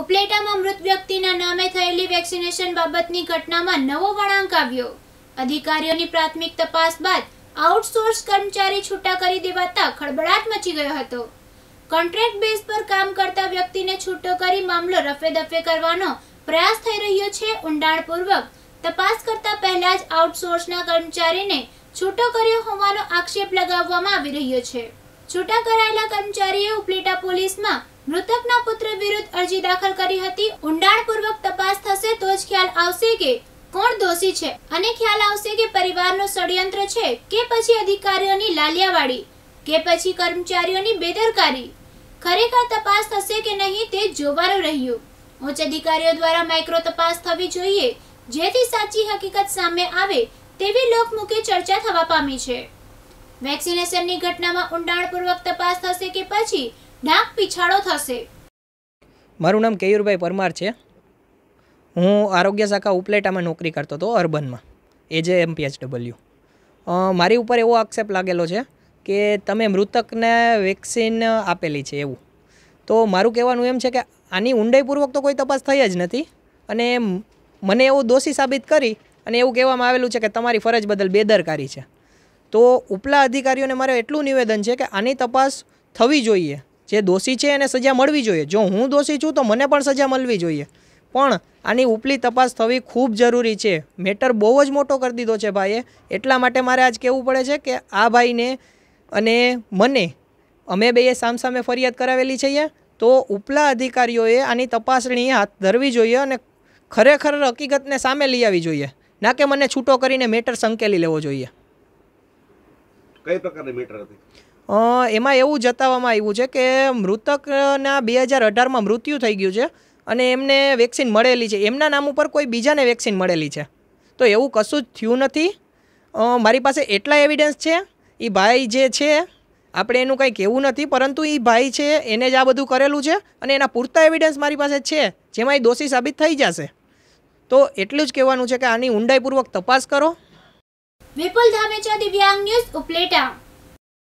ઉપલેટામાં મૃત વ્યક્તિના નામે થયેલી વેક્સિનેશન બાબતની ઘટનામાં નવો વળાંક આવ્યો અધિકારીઓની પ્રાથમિક તપાસ બાદ આઉટસોર્સ કર્મચારી છૂટા કરી દેવાતા ખળબળાટ મચી ગયો હતો કોન્ટ્રાક્ટ બેઝ પર કામ કરતા વ્યક્તિને છૂટો કરી મામલો રફેદફે કરવાનો પ્રયાસ થઈ રહ્યો છે ઊંડાણપૂર્વક તપાસ કરતા પહેલા જ આઉટસોર્સના કર્મચારીને છૂટો કર્યો હોવાનો આક્ષેપ લગાવવામાં આવી રહ્યો છે છૂટા કરાયેલા કર્મચારીએ ઉપલેટા પોલીસમાં મૃતકના પુત્ર વિરુદ્ધ અરજી દાખલ કરી હતી ઊંડાણપૂર્વક તપાસ થશે તો જ ખ્યાલ આવશે કે કોણ દોષી છે અને ખ્યાલ આવશે કે પરિવારનો ષડયંત્ર છે કે પછી અધિકારીઓની લાલિયાવાડી કે પછી કર્મચારીઓની બેદરકારી ખરેખર તપાસ થશે કે નહીં તે જોવાનું રહ્યું ઉચ્ચ અધિકારીઓ દ્વારા માઇક્રો તપાસ થવી જોઈએ જેથી સાચી હકીકત સામે આવે તેવી લોકમુખે ચર્ચા થવા પામી છે વેક્સિનેશનની ઘટનામાં ઊંડાણપૂર્વક તપાસ થશે કે પછી ડાક પીછાડો થશે મારું નામ કેયુરભાઈ પરમાર છે હું આરોગ્ય શાખા ઉપલેટામાં નોકરી કરતો હતો અર્બનમાં એ જે એમપીએચડબલ્યુ મારી ઉપર એવો આક્ષેપ લાગેલો છે કે તમે મૃતકને વેક્સિન આપેલી છે એવું તો મારું કહેવાનું એમ છે કે આની ઊંડાઈપૂર્વક તો કોઈ તપાસ થઈ જ નથી અને મને એવું દોષી સાબિત કરી અને એવું કહેવામાં આવેલું છે કે તમારી ફરજ બદલ બેદરકારી છે તો ઉપલા અધિકારીઓને મારે એટલું નિવેદન છે કે આની તપાસ થવી જોઈએ જે દોષી છે એને સજા મળવી જોઈએ જો હું દોષી છું તો મને પણ સજા મળવી જોઈએ પણ આની ઉપલી તપાસ થવી ખૂબ જરૂરી છે મેટર બહુ જ મોટો કરી દીધો છે ભાઈએ એટલા માટે મારે આજ કહેવું પડે છે કે આ ભાઈને અને મને અમે બેએ સામસામે ફરિયાદ કરાવેલી છે તો ઉપલા અધિકારીઓએ આની તપાસણી હાથ ધરવી જોઈએ અને ખરેખર હકીકતને સામે લઈ આવવી જોઈએ ના કે મને છૂટો કરીને મેટર સંકેલી લેવો જોઈએ કઈ પ્રકારની મેટર હતી એમાં એવું જતાવવામાં આવ્યું છે કે મૃતકના બે હજાર અઢારમાં મૃત્યુ થઈ ગયું છે અને એમને વેક્સિન મળેલી છે એમના નામ ઉપર કોઈ બીજાને વેક્સિન મળેલી છે તો એવું કશું જ થયું નથી મારી પાસે એટલા એવિડન્સ છે એ ભાઈ જે છે આપણે એનું કંઈ કહેવું નથી પરંતુ એ ભાઈ છે એને જ આ બધું કરેલું છે અને એના પૂરતા એવિડન્સ મારી પાસે છે જેમાં એ દોષી સાબિત થઈ જશે તો એટલું જ કહેવાનું છે કે આની ઊંડાઈપૂર્વક તપાસ કરો વિપુલ ધામેચા દિવ્યાંગ ન્યૂઝ ઉપલેટા